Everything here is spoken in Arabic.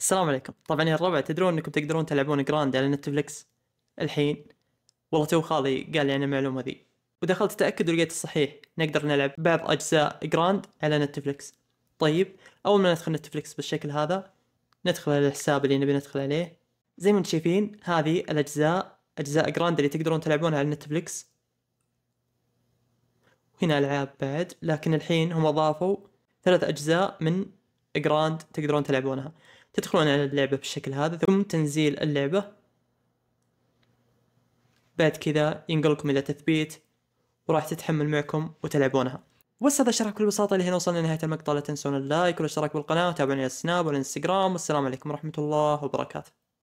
السلام عليكم طبعا يا الربع تدرون انكم تقدرون تلعبون جراند على نتفلكس الحين والله تو خالي قال لي عن المعلومه ذي ودخلت اتاكد ولقيت الصحيح نقدر نلعب بعض اجزاء جراند على نتفلكس طيب اول ما ندخل نتفلكس بالشكل هذا ندخل على الحساب اللي نبي ندخل عليه زي ما انتم شايفين هذه الاجزاء اجزاء جراند اللي تقدرون تلعبونها على نتفلكس وهنا العاب بعد لكن الحين هم اضافوا ثلاث اجزاء من جراند تقدرون تلعبونها تدخلون على اللعبة بالشكل هذا ثم تنزيل اللعبة بعد كذا ينقلكم إلى تثبيت وراح تتحمل معكم وتلعبونها بس هذا الشرح بكل بساطة لهنا وصلنا لنهاية المقطع لا تنسون اللايك والاشتراك بالقناة وتابعونا على السناب والانستغرام والسلام عليكم ورحمة الله وبركاته